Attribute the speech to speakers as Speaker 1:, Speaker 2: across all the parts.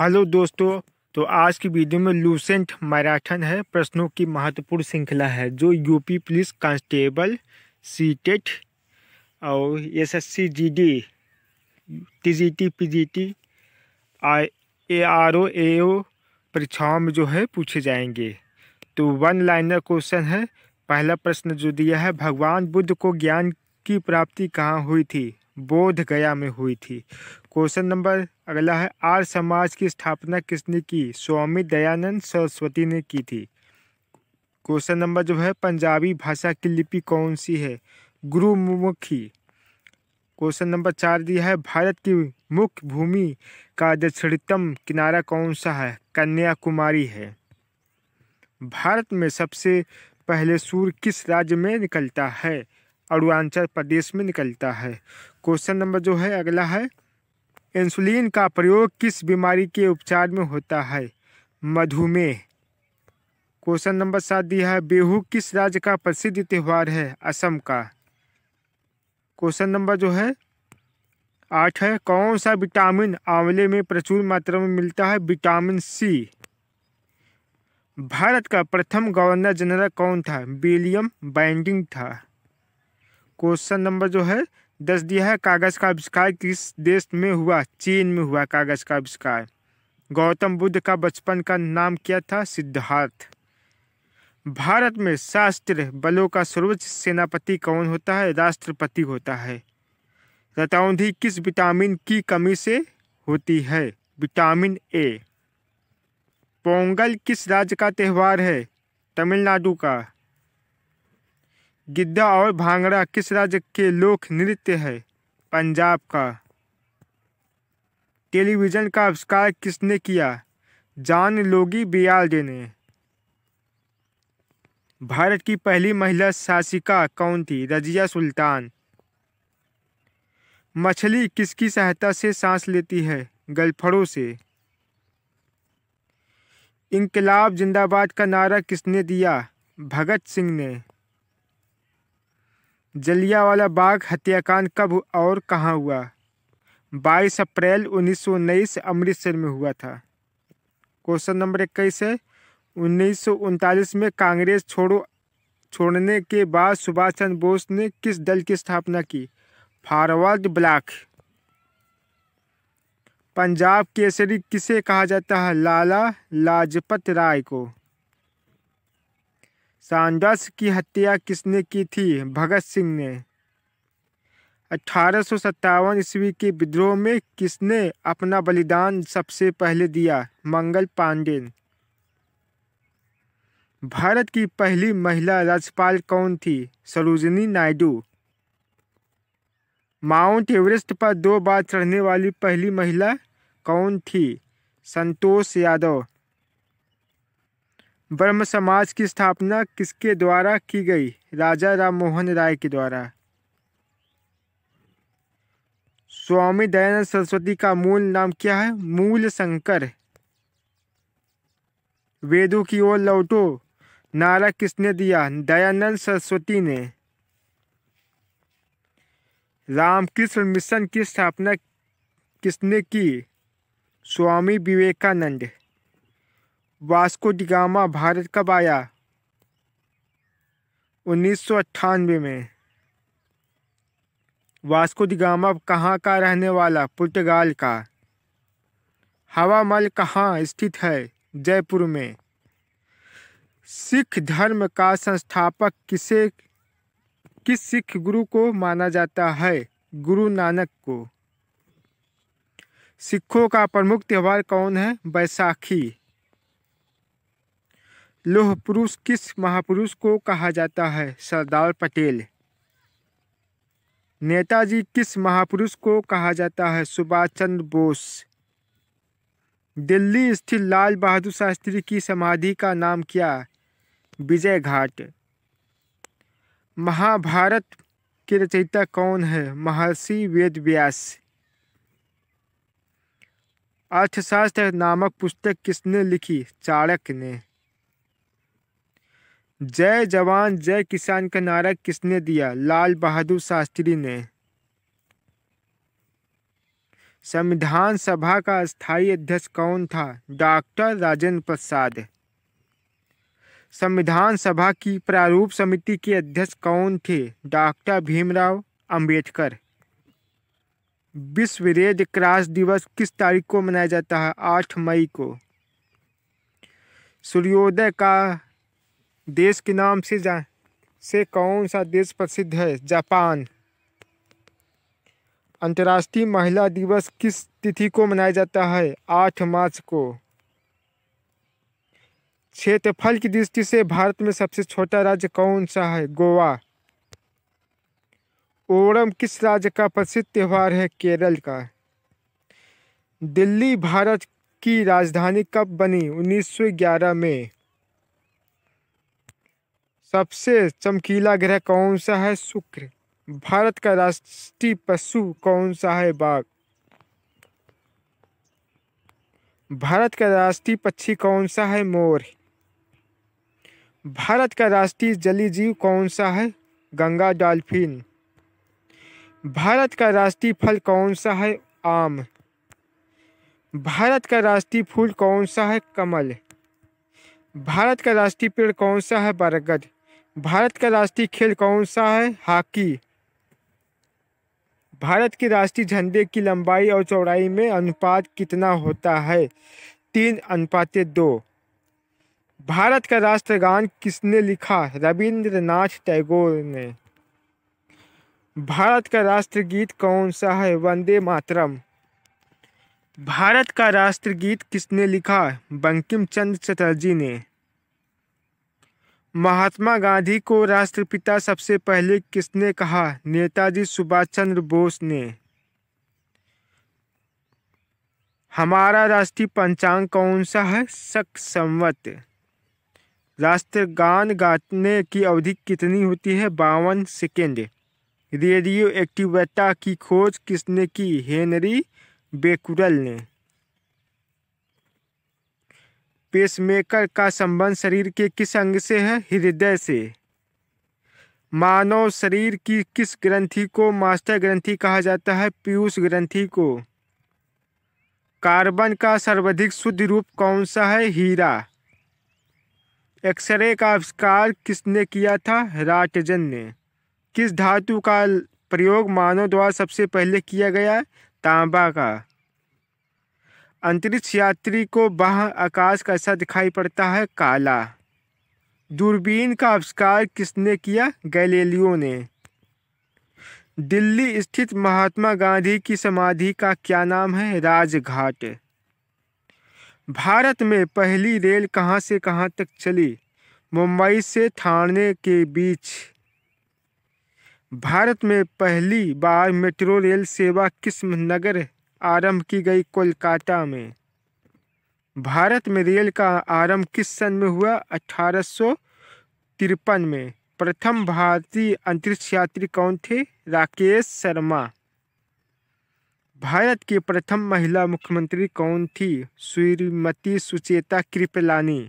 Speaker 1: hello दोस्तों तो आज की वीडियो में लूसेंट मैराथन है प्रश्नों की महत्वपूर्ण श्रृंखला है जो यूपी पुलिस कांस्टेबल सीटेट और S S C G D T G T P G T A R O A O परीक्षाओं में जो है पूछे जाएंगे तो वन लाइनर क्वेश्चन है पहला प्रश्न जो दिया है भगवान बुद्ध को ज्ञान की प्राप्ति कहाँ हुई थी बोध गया में हुई थी क्वेश्चन नंबर अगला है आर समाज की स्थापना किसने की स्वामी दयानंद सरस्वती ने की थी क्वेश्चन नंबर जो है पंजाबी भाषा की लिपि कौन सी है गुरुमुखी क्वेश्चन नंबर चार दिया है भारत की मुख्य भूमि का दक्षिणतम किनारा कौन सा है कन्याकुमारी है भारत में सबसे पहले सूर्य किस राज्य में निकलता है अरुणाचल प्रदेश में निकलता है क्वेश्चन नंबर जो है अगला है इंसुलिन का प्रयोग किस बीमारी के उपचार में होता है मधुमेह क्वेश्चन नंबर सात दिया है बेहू किस राज्य का प्रसिद्ध त्यौहार है असम का क्वेश्चन नंबर जो है आठ है कौन सा विटामिन आंवले में प्रचुर मात्रा में मिलता है विटामिन सी भारत का प्रथम गवर्नर जनरल कौन था विलियम बैंडिंग था क्वेश्चन नंबर जो है दस दिया है कागज़ का आविष्कार किस देश में हुआ चीन में हुआ कागज़ का आविष्कार गौतम बुद्ध का बचपन का नाम क्या था सिद्धार्थ भारत में शास्त्र बलों का सर्वोच्च सेनापति कौन होता है राष्ट्रपति होता है रताउंधी किस विटामिन की कमी से होती है विटामिन ए पोंगल किस राज्य का त्यौहार है तमिलनाडु का गिद्धा और भांगड़ा किस राज्य के लोक नृत्य है पंजाब का टेलीविज़न का आविष्कार किसने किया जान लोगी बियाल ने भारत की पहली महिला शासिका कौन थी रजिया सुल्तान मछली किसकी सहायता से सांस लेती है गलफड़ों से इनकलाब जिंदाबाद का नारा किसने दिया भगत सिंह ने जलियावाला बाग हत्याकांड कब और कहाँ हुआ 22 अप्रैल 1919 अमृतसर में हुआ था क्वेश्चन नंबर इक्कीस है उन्नीस में कांग्रेस छोड़ो छोड़ने के बाद सुभाष चंद्र बोस ने किस दल की स्थापना की फॉरवर्ड ब्लॉक पंजाब केसरी किसे कहा जाता है लाला लाजपत राय को सांडस की हत्या किसने की थी भगत सिंह ने अठारह सौ ईस्वी के विद्रोह में किसने अपना बलिदान सबसे पहले दिया मंगल पांडे भारत की पहली महिला राज्यपाल कौन थी सरोजनी नायडू माउंट एवरेस्ट पर दो बार चढ़ने वाली पहली महिला कौन थी संतोष यादव ब्रह्म समाज की स्थापना किसके द्वारा की गई राजा राम मोहन राय के द्वारा स्वामी दयानंद सरस्वती का मूल नाम क्या है मूल शंकर वेदों की ओर लौटो नारा किसने दिया दयानंद सरस्वती ने रामकृष्ण मिशन की स्थापना किसने की स्वामी विवेकानंद वास्को डिगामा भारत कब आया उन्नीस में वास्को डिगामा कहाँ का रहने वाला पुर्तगाल का हवा महल कहाँ स्थित है जयपुर में सिख धर्म का संस्थापक किसे किस सिख गुरु को माना जाता है गुरु नानक को सिखों का प्रमुख त्यौहार कौन है बैसाखी लोह पुरुष किस महापुरुष को कहा जाता है सरदार पटेल नेताजी किस महापुरुष को कहा जाता है सुभाष चंद्र बोस दिल्ली स्थित लाल बहादुर शास्त्री की समाधि का नाम क्या विजय घाट महाभारत के रचयिता कौन है महर्षि वेद व्यास अर्थशास्त्र नामक पुस्तक किसने लिखी चाणक्य ने जय जवान जय किसान का नारा किसने दिया लाल बहादुर शास्त्री ने संविधान सभा का स्थायी अध्यक्ष कौन था डॉक्टर राजेंद्र प्रसाद संविधान सभा की प्रारूप समिति के अध्यक्ष कौन थे डॉक्टर भीमराव अंबेडकर विश्व रेड क्रॉस दिवस किस तारीख को मनाया जाता है आठ मई को सूर्योदय का देश के नाम से जा से कौन सा देश प्रसिद्ध है जापान अंतर्राष्ट्रीय महिला दिवस किस तिथि को मनाया जाता है आठ मार्च को क्षेत्रफल की दृष्टि से भारत में सबसे छोटा राज्य कौन सा है गोवा ओणम किस राज्य का प्रसिद्ध त्यौहार है केरल का दिल्ली भारत की राजधानी कब बनी 1911 में सबसे चमकीला ग्रह कौन सा है शुक्र भारत का राष्ट्रीय पशु कौन सा है बाघ भारत का राष्ट्रीय पक्षी कौन सा है मोर भारत का राष्ट्रीय जलीय जीव कौन सा है गंगा डॉल्फिन भारत का राष्ट्रीय फल कौन सा है आम भारत का राष्ट्रीय फूल कौन सा है कमल भारत का राष्ट्रीय पेड़ कौन सा है बरगद भारत का राष्ट्रीय खेल कौन सा है हॉकी भारत के राष्ट्रीय झंडे की लंबाई और चौड़ाई में अनुपात कितना होता है तीन अनुपात दो भारत का राष्ट्रगान किसने लिखा रविंद्रनाथ टैगोर ने भारत का राष्ट्रगीत कौन सा है वंदे मातरम भारत का राष्ट्रगीत किसने लिखा बंकिम चंद्र चटर्जी ने महात्मा गांधी को राष्ट्रपिता सबसे पहले किसने कहा नेताजी सुभाष चंद्र बोस ने हमारा राष्ट्रीय पंचांग कौन सा है सक संवत राष्ट्रगान गाने की अवधि कितनी होती है बावन सेकेंड रेडियो एक्टिवेटा की खोज किसने की हेनरी बेकुरल ने पेसमेकर का संबंध शरीर के किस अंग से है हृदय से मानव शरीर की किस ग्रंथि को मास्टर ग्रंथि कहा जाता है पीयूष ग्रंथि को कार्बन का सर्वाधिक शुद्ध रूप कौन सा है हीरा एक्सरे का आविष्कार किसने किया था राटजन ने किस धातु का प्रयोग मानव द्वारा सबसे पहले किया गया तांबा का अंतरिक्ष यात्री को वह आकाश कैसा दिखाई पड़ता है काला दूरबीन का आविष्कार किसने किया गैलेलियो ने दिल्ली स्थित महात्मा गांधी की समाधि का क्या नाम है राजघाट भारत में पहली रेल कहां से कहां तक चली मुंबई से थाने के बीच भारत में पहली बार मेट्रो रेल सेवा किस नगर आरंभ की गई कोलकाता में भारत में रेल का आरंभ किस सन में हुआ अठारह में प्रथम भारतीय अंतरिक्ष यात्री कौन थे राकेश शर्मा भारत की प्रथम महिला मुख्यमंत्री कौन थी श्रीमती सुचेता कृपलानी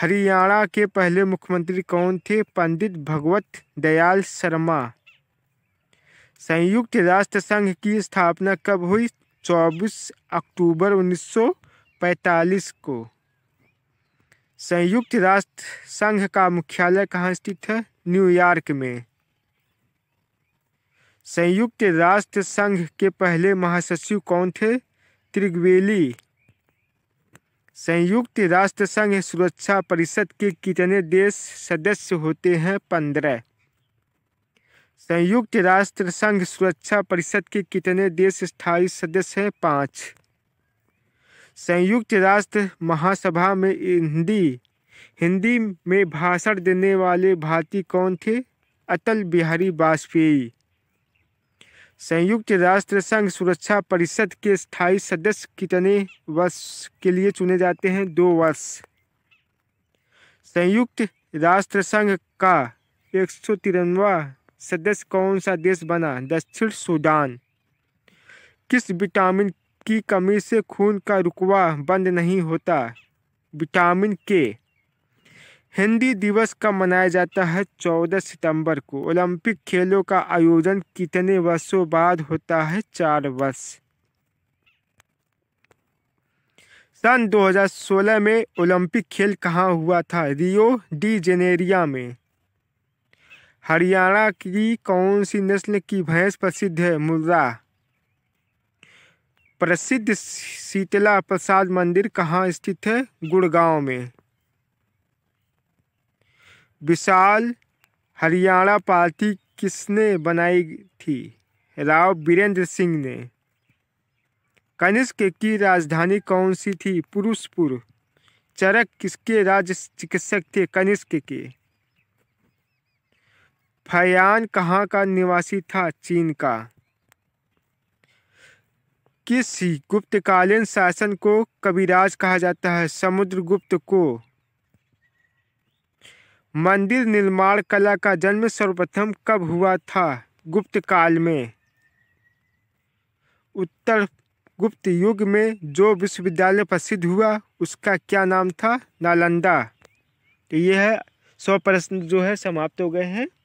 Speaker 1: हरियाणा के पहले मुख्यमंत्री कौन थे पंडित भगवत दयाल शर्मा संयुक्त राष्ट्र संघ की स्थापना कब हुई 24 अक्टूबर 1945 को संयुक्त राष्ट्र संघ का मुख्यालय कहाँ स्थित है न्यूयॉर्क में संयुक्त राष्ट्र संघ के पहले महासचिव कौन थे त्रिग्वेली संयुक्त राष्ट्र संघ सुरक्षा परिषद के कितने देश सदस्य होते हैं पंद्रह संयुक्त राष्ट्र संघ सुरक्षा परिषद के कितने देश स्थायी सदस्य हैं पाँच संयुक्त राष्ट्र महासभा में हिंदी हिंदी में भाषण देने वाले भारतीय कौन थे अटल बिहारी वाजपेयी संयुक्त राष्ट्र संघ सुरक्षा परिषद के स्थायी सदस्य कितने वर्ष के लिए चुने जाते हैं दो वर्ष संयुक्त राष्ट्र संघ का एक सौ तिरानवा सदस्य कौन सा देश बना दक्षिण सूडान किस विटामिन की कमी से खून का रुकवा बंद नहीं होता विटामिन के हिंदी दिवस का मनाया जाता है 14 सितंबर को ओलंपिक खेलों का आयोजन कितने वर्षों बाद होता है चार वर्ष सन 2016 में ओलंपिक खेल कहाँ हुआ था रियो डी जेनेरिया में हरियाणा की कौन सी नस्ल की भैंस प्रसिद्ध है मुर्रा प्रसिद्ध शीतला प्रसाद मंदिर कहाँ स्थित है गुड़गांव में विशाल हरियाणा पार्टी किसने बनाई थी राव बीरेंद्र सिंह ने कनिष्क की राजधानी कौन सी थी पुरुषपुर चरक किसके राज्य चिकित्सक थे कनिष्क के फयान कहाँ का निवासी था चीन का किस गुप्तकालीन शासन को कविराज कहा जाता है समुद्रगुप्त को मंदिर निर्माण कला का जन्म सर्वप्रथम कब हुआ था गुप्त काल में उत्तर गुप्त युग में जो विश्वविद्यालय प्रसिद्ध हुआ उसका क्या नाम था नालंदा तो यह सौ प्रश्न जो है समाप्त हो गए हैं